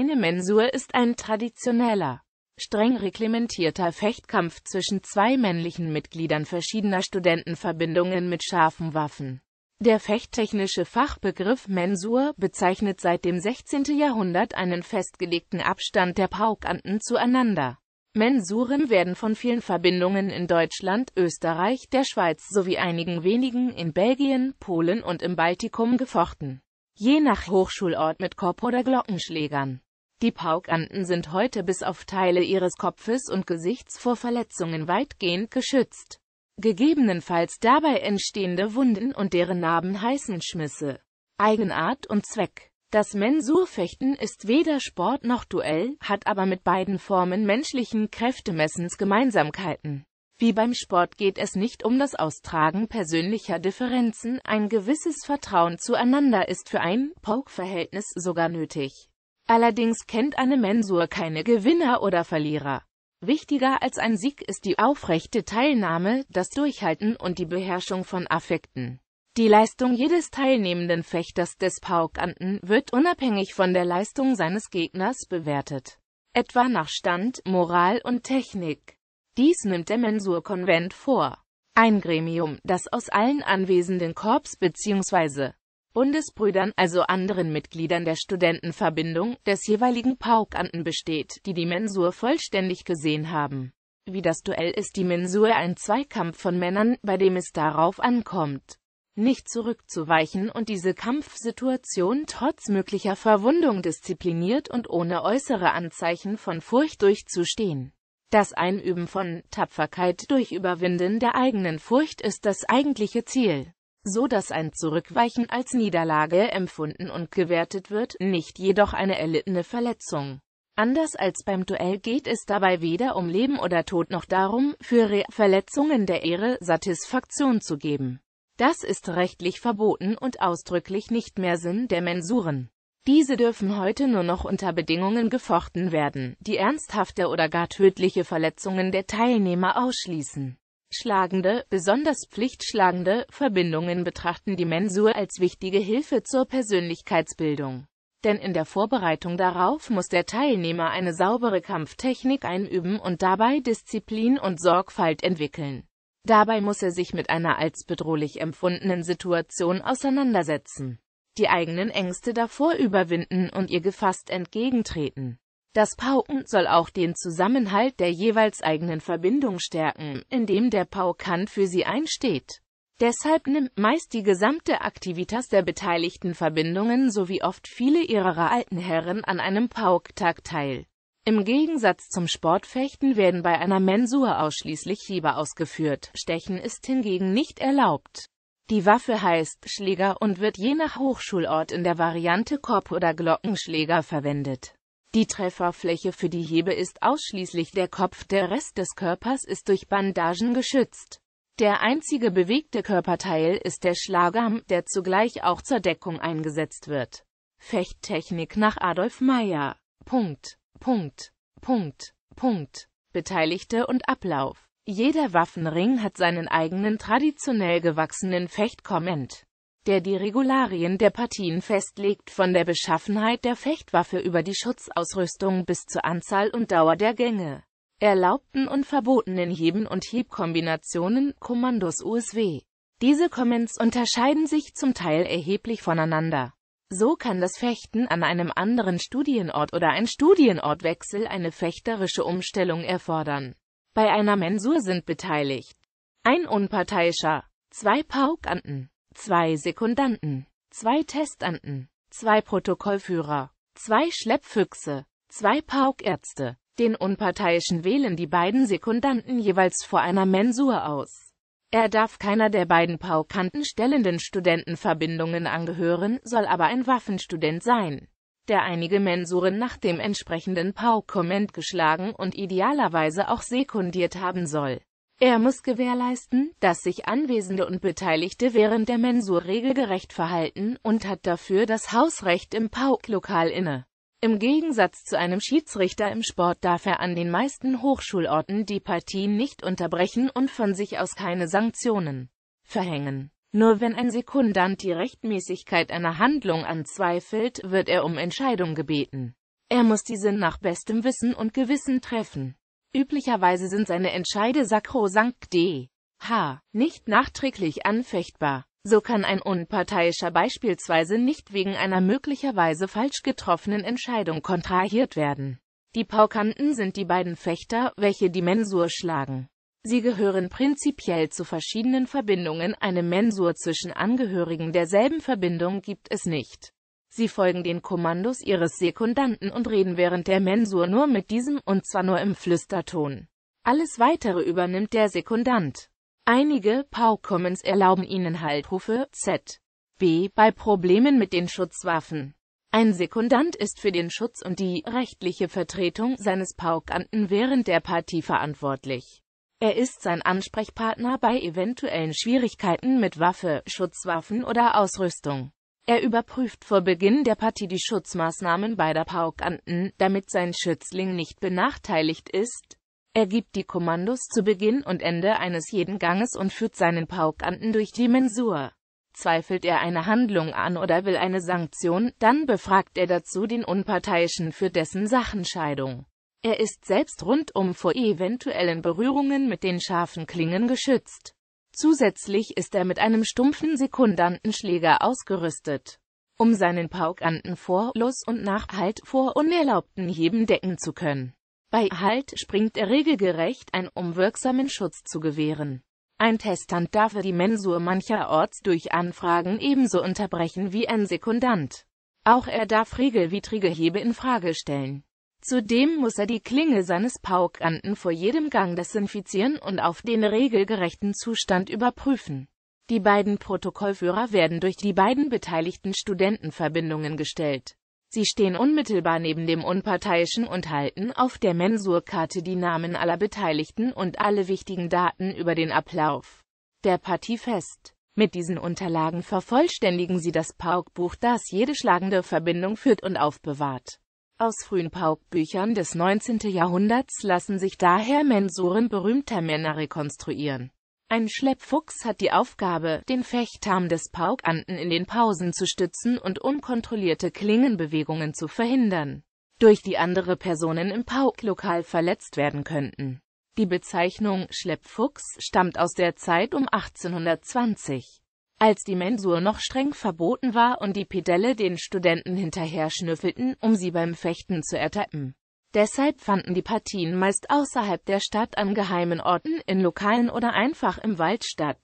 Eine Mensur ist ein traditioneller, streng reglementierter Fechtkampf zwischen zwei männlichen Mitgliedern verschiedener Studentenverbindungen mit scharfen Waffen. Der fechttechnische Fachbegriff Mensur bezeichnet seit dem 16. Jahrhundert einen festgelegten Abstand der Paukanten zueinander. Mensuren werden von vielen Verbindungen in Deutschland, Österreich, der Schweiz sowie einigen wenigen in Belgien, Polen und im Baltikum gefochten. Je nach Hochschulort mit Korb- oder Glockenschlägern. Die Paukanten sind heute bis auf Teile ihres Kopfes und Gesichts vor Verletzungen weitgehend geschützt. Gegebenenfalls dabei entstehende Wunden und deren Narben heißen Schmisse. Eigenart und Zweck Das Mensurfechten ist weder Sport noch Duell, hat aber mit beiden Formen menschlichen Kräftemessens Gemeinsamkeiten. Wie beim Sport geht es nicht um das Austragen persönlicher Differenzen, ein gewisses Vertrauen zueinander ist für ein Poke-Verhältnis sogar nötig. Allerdings kennt eine Mensur keine Gewinner oder Verlierer. Wichtiger als ein Sieg ist die aufrechte Teilnahme, das Durchhalten und die Beherrschung von Affekten. Die Leistung jedes teilnehmenden Fechters des Paukanten wird unabhängig von der Leistung seines Gegners bewertet, etwa nach Stand, Moral und Technik. Dies nimmt der Mensurkonvent vor. Ein Gremium, das aus allen anwesenden Korps bzw. Bundesbrüdern, also anderen Mitgliedern der Studentenverbindung des jeweiligen Paukanten besteht, die die Mensur vollständig gesehen haben. Wie das Duell ist die Mensur ein Zweikampf von Männern, bei dem es darauf ankommt, nicht zurückzuweichen und diese Kampfsituation trotz möglicher Verwundung diszipliniert und ohne äußere Anzeichen von Furcht durchzustehen. Das Einüben von Tapferkeit durch Überwinden der eigenen Furcht ist das eigentliche Ziel so dass ein Zurückweichen als Niederlage empfunden und gewertet wird, nicht jedoch eine erlittene Verletzung. Anders als beim Duell geht es dabei weder um Leben oder Tod noch darum, für Re Verletzungen der Ehre Satisfaktion zu geben. Das ist rechtlich verboten und ausdrücklich nicht mehr Sinn der Mensuren. Diese dürfen heute nur noch unter Bedingungen gefochten werden, die ernsthafte oder gar tödliche Verletzungen der Teilnehmer ausschließen. Schlagende, besonders pflichtschlagende, Verbindungen betrachten die Mensur als wichtige Hilfe zur Persönlichkeitsbildung. Denn in der Vorbereitung darauf muss der Teilnehmer eine saubere Kampftechnik einüben und dabei Disziplin und Sorgfalt entwickeln. Dabei muss er sich mit einer als bedrohlich empfundenen Situation auseinandersetzen, die eigenen Ängste davor überwinden und ihr gefasst entgegentreten. Das Pauken soll auch den Zusammenhalt der jeweils eigenen Verbindung stärken, indem der Paukant für sie einsteht. Deshalb nimmt meist die gesamte Aktivitas der beteiligten Verbindungen sowie oft viele ihrer alten Herren an einem Pauktag teil. Im Gegensatz zum Sportfechten werden bei einer Mensur ausschließlich Hiebe ausgeführt, Stechen ist hingegen nicht erlaubt. Die Waffe heißt Schläger und wird je nach Hochschulort in der Variante Korb- oder Glockenschläger verwendet. Die Trefferfläche für die Hebe ist ausschließlich der Kopf, der Rest des Körpers ist durch Bandagen geschützt. Der einzige bewegte Körperteil ist der Schlagarm, der zugleich auch zur Deckung eingesetzt wird. Fechttechnik nach Adolf Meyer. Punkt. Punkt. Punkt. Punkt. Beteiligte und Ablauf. Jeder Waffenring hat seinen eigenen traditionell gewachsenen Fechtkomment der die Regularien der Partien festlegt, von der Beschaffenheit der Fechtwaffe über die Schutzausrüstung bis zur Anzahl und Dauer der Gänge, erlaubten und verbotenen Heben- und Hebkombinationen, Kommandos USW. Diese Comments unterscheiden sich zum Teil erheblich voneinander. So kann das Fechten an einem anderen Studienort oder ein Studienortwechsel eine fechterische Umstellung erfordern. Bei einer Mensur sind beteiligt ein Unparteiischer, zwei Paukanten, zwei Sekundanten, zwei Testanten, zwei Protokollführer, zwei Schleppfüchse, zwei Paukärzte. Den Unparteiischen wählen die beiden Sekundanten jeweils vor einer Mensur aus. Er darf keiner der beiden paukanten stellenden Studentenverbindungen angehören, soll aber ein Waffenstudent sein, der einige Mensuren nach dem entsprechenden Pau-Komment geschlagen und idealerweise auch sekundiert haben soll. Er muss gewährleisten, dass sich Anwesende und Beteiligte während der Mensur regelgerecht verhalten und hat dafür das Hausrecht im Pauklokal inne. Im Gegensatz zu einem Schiedsrichter im Sport darf er an den meisten Hochschulorten die Partien nicht unterbrechen und von sich aus keine Sanktionen verhängen. Nur wenn ein Sekundant die Rechtmäßigkeit einer Handlung anzweifelt, wird er um Entscheidung gebeten. Er muss diese nach bestem Wissen und Gewissen treffen. Üblicherweise sind seine Entscheide sakrosankt d. h. nicht nachträglich anfechtbar. So kann ein Unparteiischer beispielsweise nicht wegen einer möglicherweise falsch getroffenen Entscheidung kontrahiert werden. Die Paukanten sind die beiden Fechter, welche die Mensur schlagen. Sie gehören prinzipiell zu verschiedenen Verbindungen, eine Mensur zwischen Angehörigen derselben Verbindung gibt es nicht. Sie folgen den Kommandos ihres Sekundanten und reden während der Mensur nur mit diesem, und zwar nur im Flüsterton. Alles Weitere übernimmt der Sekundant. Einige Pau-Commons erlauben ihnen Haltrufe Z. B. bei Problemen mit den Schutzwaffen. Ein Sekundant ist für den Schutz und die rechtliche Vertretung seines Paukanten während der Partie verantwortlich. Er ist sein Ansprechpartner bei eventuellen Schwierigkeiten mit Waffe, Schutzwaffen oder Ausrüstung. Er überprüft vor Beginn der Partie die Schutzmaßnahmen beider Paukanten, damit sein Schützling nicht benachteiligt ist. Er gibt die Kommandos zu Beginn und Ende eines jeden Ganges und führt seinen Paukanten durch die Mensur. Zweifelt er eine Handlung an oder will eine Sanktion, dann befragt er dazu den Unparteiischen für dessen Sachenscheidung. Er ist selbst rundum vor eventuellen Berührungen mit den scharfen Klingen geschützt. Zusätzlich ist er mit einem stumpfen Sekundantenschläger ausgerüstet, um seinen Paukanten vor, Los und nach Halt vor unerlaubten Heben decken zu können. Bei Halt springt er regelgerecht ein, um wirksamen Schutz zu gewähren. Ein Testant darf die Mensur mancherorts durch Anfragen ebenso unterbrechen wie ein Sekundant. Auch er darf regelwidrige Hebe in Frage stellen. Zudem muss er die Klinge seines Paukanten vor jedem Gang desinfizieren und auf den regelgerechten Zustand überprüfen. Die beiden Protokollführer werden durch die beiden beteiligten Studentenverbindungen gestellt. Sie stehen unmittelbar neben dem Unparteiischen und halten auf der Mensurkarte die Namen aller Beteiligten und alle wichtigen Daten über den Ablauf der Partie fest. Mit diesen Unterlagen vervollständigen sie das Paukbuch, das jede schlagende Verbindung führt und aufbewahrt. Aus frühen Paukbüchern des 19. Jahrhunderts lassen sich daher Mensuren berühmter Männer rekonstruieren. Ein Schleppfuchs hat die Aufgabe, den Fechtarm des Paukanten in den Pausen zu stützen und unkontrollierte Klingenbewegungen zu verhindern, durch die andere Personen im Pauklokal verletzt werden könnten. Die Bezeichnung Schleppfuchs stammt aus der Zeit um 1820 als die Mensur noch streng verboten war und die Pedelle den Studenten hinterher schnüffelten, um sie beim Fechten zu ertappen. Deshalb fanden die Partien meist außerhalb der Stadt an geheimen Orten, in Lokalen oder einfach im Wald statt.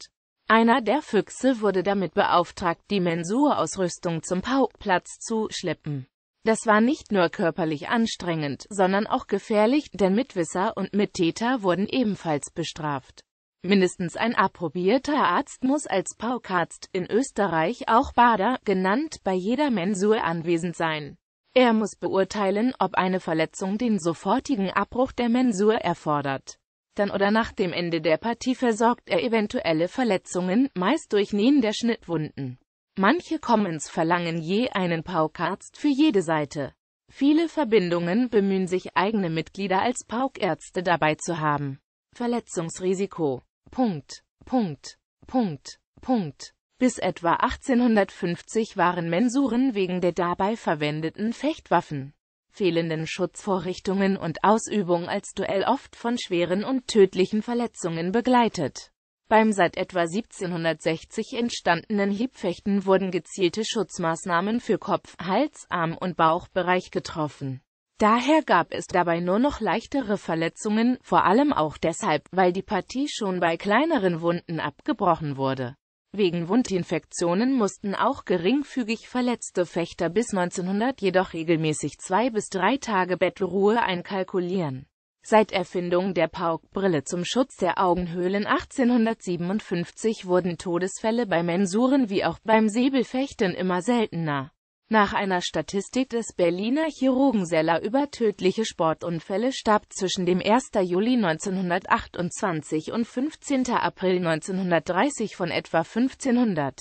Einer der Füchse wurde damit beauftragt, die Mensurausrüstung zum Paukplatz zu schleppen. Das war nicht nur körperlich anstrengend, sondern auch gefährlich, denn Mitwisser und Mittäter wurden ebenfalls bestraft. Mindestens ein approbierter Arzt muss als Paukarzt, in Österreich auch Bader, genannt, bei jeder Mensur anwesend sein. Er muss beurteilen, ob eine Verletzung den sofortigen Abbruch der Mensur erfordert. Dann oder nach dem Ende der Partie versorgt er eventuelle Verletzungen, meist durch Nähen der Schnittwunden. Manche Commons verlangen je einen Paukarzt für jede Seite. Viele Verbindungen bemühen sich eigene Mitglieder als Paukärzte dabei zu haben. Verletzungsrisiko Punkt, Punkt, Punkt, Punkt. Bis etwa 1850 waren Mensuren wegen der dabei verwendeten Fechtwaffen, fehlenden Schutzvorrichtungen und Ausübung als Duell oft von schweren und tödlichen Verletzungen begleitet. Beim seit etwa 1760 entstandenen Hiebfechten wurden gezielte Schutzmaßnahmen für Kopf, Hals, Arm und Bauchbereich getroffen. Daher gab es dabei nur noch leichtere Verletzungen, vor allem auch deshalb, weil die Partie schon bei kleineren Wunden abgebrochen wurde. Wegen Wundinfektionen mussten auch geringfügig verletzte Fechter bis 1900 jedoch regelmäßig zwei bis drei Tage Bettelruhe einkalkulieren. Seit Erfindung der Paukbrille zum Schutz der Augenhöhlen 1857 wurden Todesfälle bei Mensuren wie auch beim Säbelfechten immer seltener. Nach einer Statistik des Berliner Chirurgen Seller über tödliche Sportunfälle starb zwischen dem 1. Juli 1928 und 15. April 1930 von etwa 1500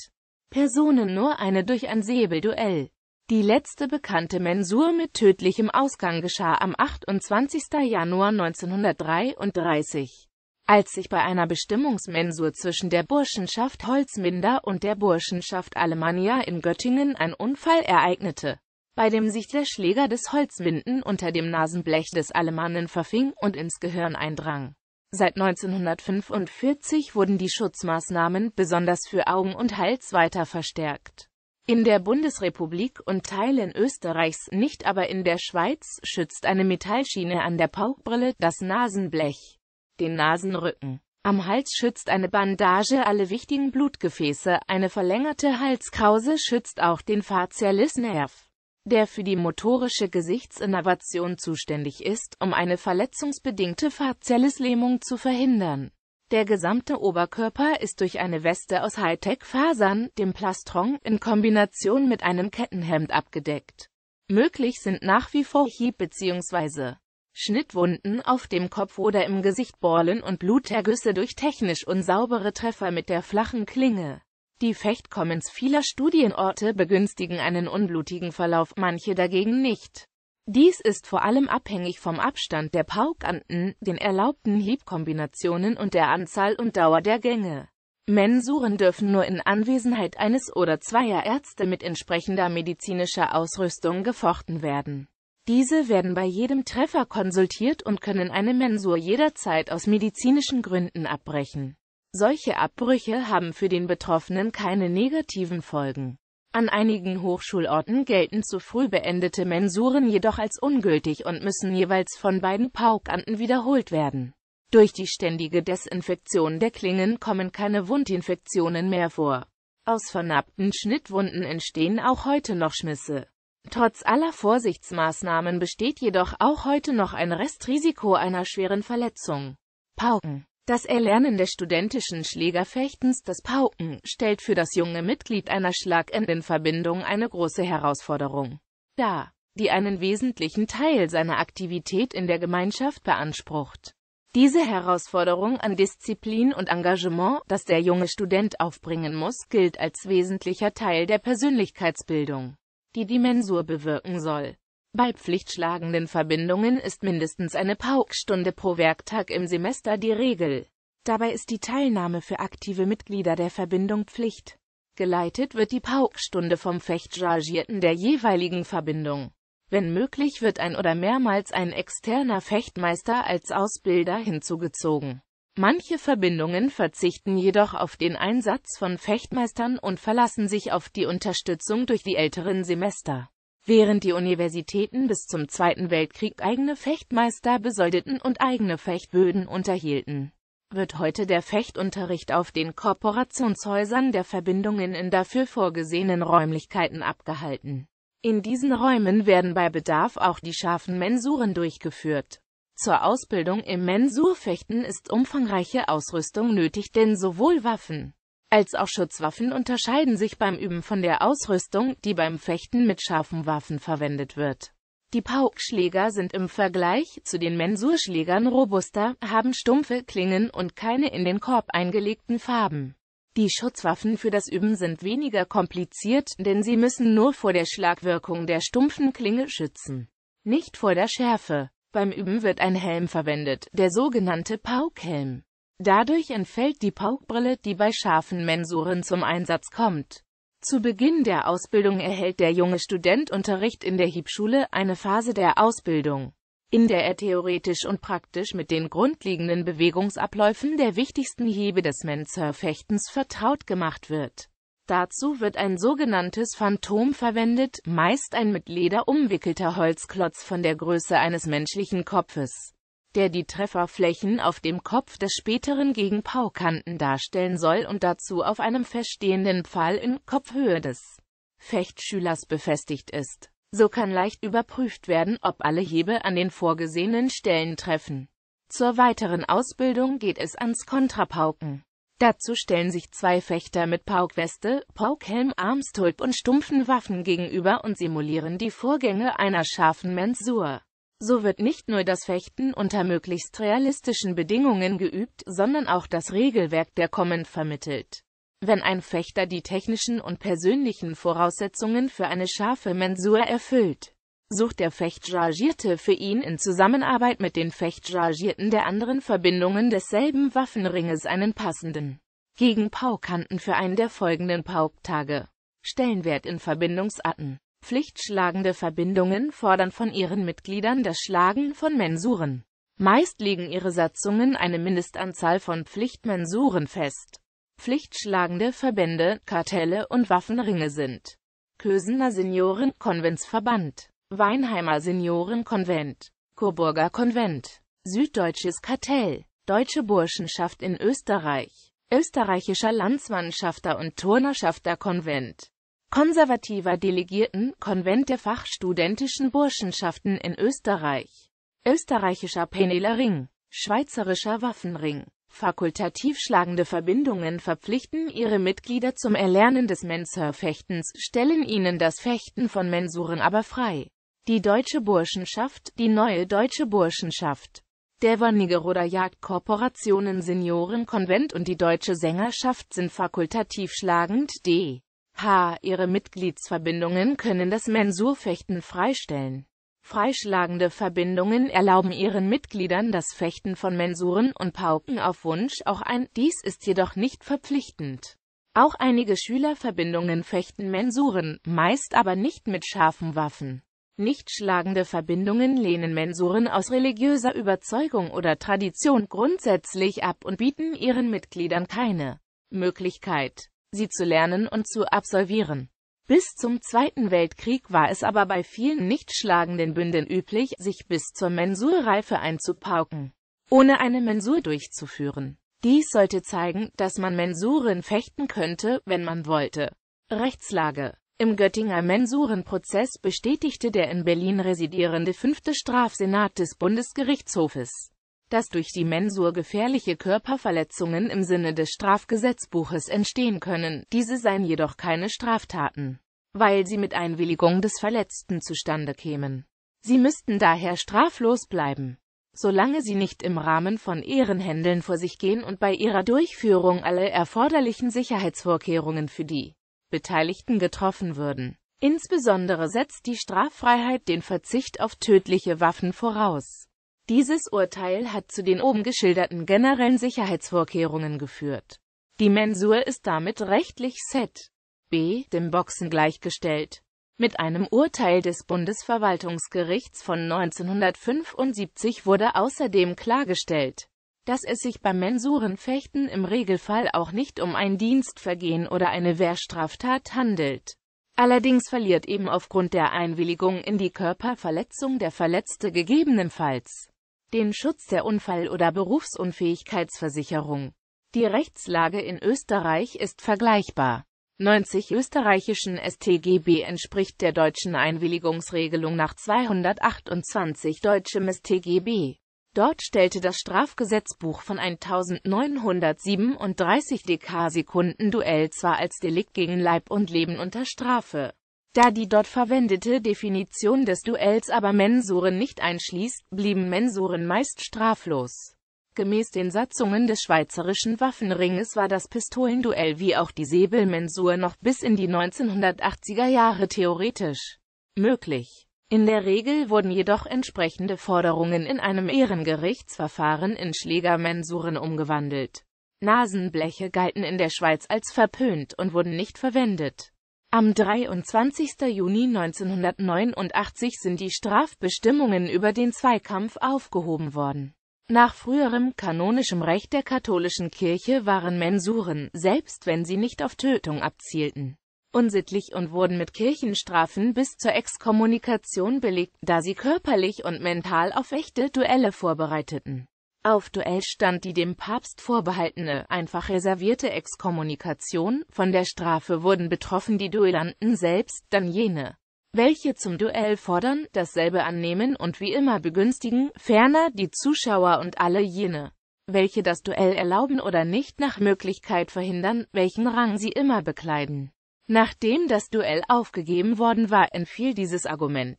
Personen nur eine durch ein Säbelduell. Die letzte bekannte Mensur mit tödlichem Ausgang geschah am 28. Januar 1933. Als sich bei einer Bestimmungsmensur zwischen der Burschenschaft Holzminder und der Burschenschaft Alemannia in Göttingen ein Unfall ereignete, bei dem sich der Schläger des Holzwinden unter dem Nasenblech des Alemannen verfing und ins Gehirn eindrang. Seit 1945 wurden die Schutzmaßnahmen besonders für Augen und Hals weiter verstärkt. In der Bundesrepublik und Teilen Österreichs, nicht aber in der Schweiz, schützt eine Metallschiene an der Paukbrille das Nasenblech den Nasenrücken. Am Hals schützt eine Bandage alle wichtigen Blutgefäße, eine verlängerte Halskrause schützt auch den Facialisnerv, der für die motorische Gesichtsinnervation zuständig ist, um eine verletzungsbedingte Facialislähmung zu verhindern. Der gesamte Oberkörper ist durch eine Weste aus Hightech-Fasern, dem Plastron, in Kombination mit einem Kettenhemd abgedeckt. Möglich sind nach wie vor Hieb- bzw. Schnittwunden auf dem Kopf oder im Gesicht, Borlen und Blutergüsse durch technisch unsaubere Treffer mit der flachen Klinge. Die Fechtkommens vieler Studienorte begünstigen einen unblutigen Verlauf, manche dagegen nicht. Dies ist vor allem abhängig vom Abstand der Paukanten, den erlaubten Hiebkombinationen und der Anzahl und Dauer der Gänge. Mensuren dürfen nur in Anwesenheit eines oder zweier Ärzte mit entsprechender medizinischer Ausrüstung gefochten werden. Diese werden bei jedem Treffer konsultiert und können eine Mensur jederzeit aus medizinischen Gründen abbrechen. Solche Abbrüche haben für den Betroffenen keine negativen Folgen. An einigen Hochschulorten gelten zu früh beendete Mensuren jedoch als ungültig und müssen jeweils von beiden Paukanten wiederholt werden. Durch die ständige Desinfektion der Klingen kommen keine Wundinfektionen mehr vor. Aus vernappten Schnittwunden entstehen auch heute noch Schmisse. Trotz aller Vorsichtsmaßnahmen besteht jedoch auch heute noch ein Restrisiko einer schweren Verletzung. Pauken Das Erlernen des studentischen Schlägerfechtens, das Pauken, stellt für das junge Mitglied einer Schlagendenverbindung eine große Herausforderung Da die einen wesentlichen Teil seiner Aktivität in der Gemeinschaft beansprucht. Diese Herausforderung an Disziplin und Engagement, das der junge Student aufbringen muss, gilt als wesentlicher Teil der Persönlichkeitsbildung die die Mensur bewirken soll. Bei pflichtschlagenden Verbindungen ist mindestens eine Paukstunde pro Werktag im Semester die Regel. Dabei ist die Teilnahme für aktive Mitglieder der Verbindung Pflicht. Geleitet wird die Paukstunde vom Fechtchargierten der jeweiligen Verbindung. Wenn möglich wird ein oder mehrmals ein externer Fechtmeister als Ausbilder hinzugezogen Manche Verbindungen verzichten jedoch auf den Einsatz von Fechtmeistern und verlassen sich auf die Unterstützung durch die älteren Semester. Während die Universitäten bis zum Zweiten Weltkrieg eigene Fechtmeister besoldeten und eigene Fechtböden unterhielten, wird heute der Fechtunterricht auf den Korporationshäusern der Verbindungen in dafür vorgesehenen Räumlichkeiten abgehalten. In diesen Räumen werden bei Bedarf auch die scharfen Mensuren durchgeführt zur Ausbildung im Mensurfechten ist umfangreiche Ausrüstung nötig, denn sowohl Waffen als auch Schutzwaffen unterscheiden sich beim Üben von der Ausrüstung, die beim Fechten mit scharfen Waffen verwendet wird. Die Paukschläger sind im Vergleich zu den Mensurschlägern robuster, haben stumpfe Klingen und keine in den Korb eingelegten Farben. Die Schutzwaffen für das Üben sind weniger kompliziert, denn sie müssen nur vor der Schlagwirkung der stumpfen Klinge schützen, nicht vor der Schärfe. Beim Üben wird ein Helm verwendet, der sogenannte Paukhelm. Dadurch entfällt die Paukbrille, die bei scharfen Mensuren zum Einsatz kommt. Zu Beginn der Ausbildung erhält der junge Student Unterricht in der Hiebschule, eine Phase der Ausbildung, in der er theoretisch und praktisch mit den grundlegenden Bewegungsabläufen der wichtigsten Hebe des Mensurfechtens vertraut gemacht wird Dazu wird ein sogenanntes Phantom verwendet, meist ein mit Leder umwickelter Holzklotz von der Größe eines menschlichen Kopfes, der die Trefferflächen auf dem Kopf des späteren Gegenpaukanten darstellen soll und dazu auf einem verstehenden Pfahl in Kopfhöhe des Fechtschülers befestigt ist. So kann leicht überprüft werden, ob alle Hebe an den vorgesehenen Stellen treffen. Zur weiteren Ausbildung geht es ans Kontrapauken. Dazu stellen sich zwei Fechter mit Paukweste, Paukhelm, Armstulp und stumpfen Waffen gegenüber und simulieren die Vorgänge einer scharfen Mensur. So wird nicht nur das Fechten unter möglichst realistischen Bedingungen geübt, sondern auch das Regelwerk der Kommend vermittelt. Wenn ein Fechter die technischen und persönlichen Voraussetzungen für eine scharfe Mensur erfüllt, sucht der Fechtchargierte für ihn in Zusammenarbeit mit den Fechtchargierten der anderen Verbindungen desselben Waffenringes einen passenden gegen Paukanten für einen der folgenden Pauktage. Stellenwert in Verbindungsarten Pflichtschlagende Verbindungen fordern von ihren Mitgliedern das Schlagen von Mensuren. Meist legen ihre Satzungen eine Mindestanzahl von Pflichtmensuren fest. Pflichtschlagende Verbände, Kartelle und Waffenringe sind Kösener Senioren-Konventsverband Weinheimer Seniorenkonvent, Coburger Konvent, Süddeutsches Kartell, Deutsche Burschenschaft in Österreich, Österreichischer Landsmannschafter und Turnerschafterkonvent, Konservativer Delegierten, Konvent der Fachstudentischen Burschenschaften in Österreich, Österreichischer Peneler Ring, Schweizerischer Waffenring. Fakultativ schlagende Verbindungen verpflichten ihre Mitglieder zum Erlernen des Mensurfechtens, stellen ihnen das Fechten von Mensuren aber frei. Die Deutsche Burschenschaft, die neue Deutsche Burschenschaft der Wernigeroder Jagdkorporationen Seniorenkonvent und die Deutsche Sängerschaft sind fakultativ schlagend. D. H. Ihre Mitgliedsverbindungen können das Mensurfechten freistellen. Freischlagende Verbindungen erlauben ihren Mitgliedern das Fechten von Mensuren und pauken auf Wunsch auch ein, dies ist jedoch nicht verpflichtend. Auch einige Schülerverbindungen fechten Mensuren, meist aber nicht mit scharfen Waffen. Nichtschlagende Verbindungen lehnen Mensuren aus religiöser Überzeugung oder Tradition grundsätzlich ab und bieten ihren Mitgliedern keine Möglichkeit, sie zu lernen und zu absolvieren. Bis zum Zweiten Weltkrieg war es aber bei vielen nichtschlagenden Bünden üblich, sich bis zur Mensurreife einzupauken, ohne eine Mensur durchzuführen. Dies sollte zeigen, dass man Mensuren fechten könnte, wenn man wollte. Rechtslage im Göttinger Mensurenprozess bestätigte der in Berlin residierende fünfte Strafsenat des Bundesgerichtshofes, dass durch die Mensur gefährliche Körperverletzungen im Sinne des Strafgesetzbuches entstehen können, diese seien jedoch keine Straftaten, weil sie mit Einwilligung des Verletzten zustande kämen. Sie müssten daher straflos bleiben, solange sie nicht im Rahmen von Ehrenhändeln vor sich gehen und bei ihrer Durchführung alle erforderlichen Sicherheitsvorkehrungen für die Beteiligten getroffen würden. Insbesondere setzt die Straffreiheit den Verzicht auf tödliche Waffen voraus. Dieses Urteil hat zu den oben geschilderten generellen Sicherheitsvorkehrungen geführt. Die Mensur ist damit rechtlich set. B. dem Boxen gleichgestellt. Mit einem Urteil des Bundesverwaltungsgerichts von 1975 wurde außerdem klargestellt, dass es sich beim Mensurenfechten im Regelfall auch nicht um ein Dienstvergehen oder eine Wehrstraftat handelt. Allerdings verliert eben aufgrund der Einwilligung in die Körperverletzung der Verletzte gegebenenfalls den Schutz der Unfall- oder Berufsunfähigkeitsversicherung. Die Rechtslage in Österreich ist vergleichbar. 90 österreichischen StGB entspricht der deutschen Einwilligungsregelung nach 228 deutschem StGB. Dort stellte das Strafgesetzbuch von 1937 Dekasekund-Duell zwar als Delikt gegen Leib und Leben unter Strafe. Da die dort verwendete Definition des Duells aber Mensuren nicht einschließt, blieben Mensuren meist straflos. Gemäß den Satzungen des Schweizerischen Waffenringes war das Pistolenduell wie auch die Säbelmensur noch bis in die 1980er Jahre theoretisch möglich. In der Regel wurden jedoch entsprechende Forderungen in einem Ehrengerichtsverfahren in Schlägermensuren umgewandelt. Nasenbleche galten in der Schweiz als verpönt und wurden nicht verwendet. Am 23. Juni 1989 sind die Strafbestimmungen über den Zweikampf aufgehoben worden. Nach früherem kanonischem Recht der katholischen Kirche waren Mensuren, selbst wenn sie nicht auf Tötung abzielten, unsittlich und wurden mit Kirchenstrafen bis zur Exkommunikation belegt, da sie körperlich und mental auf echte Duelle vorbereiteten. Auf Duell stand die dem Papst vorbehaltene, einfach reservierte Exkommunikation, von der Strafe wurden betroffen die Duellanten selbst, dann jene, welche zum Duell fordern, dasselbe annehmen und wie immer begünstigen, ferner die Zuschauer und alle jene, welche das Duell erlauben oder nicht nach Möglichkeit verhindern, welchen Rang sie immer bekleiden. Nachdem das Duell aufgegeben worden war, entfiel dieses Argument.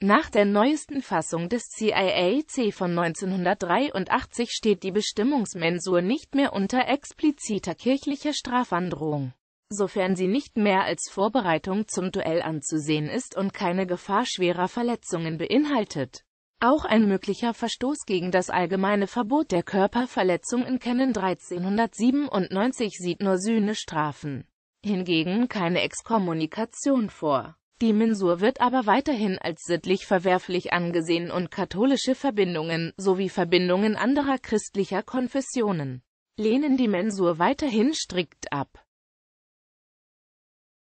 Nach der neuesten Fassung des CIAC von 1983 steht die Bestimmungsmensur nicht mehr unter expliziter kirchlicher Strafandrohung, sofern sie nicht mehr als Vorbereitung zum Duell anzusehen ist und keine Gefahr schwerer Verletzungen beinhaltet. Auch ein möglicher Verstoß gegen das allgemeine Verbot der Körperverletzung in Kennen 1397 sieht nur Sühne Strafen hingegen keine Exkommunikation vor. Die Mensur wird aber weiterhin als sittlich verwerflich angesehen und katholische Verbindungen sowie Verbindungen anderer christlicher Konfessionen lehnen die Mensur weiterhin strikt ab.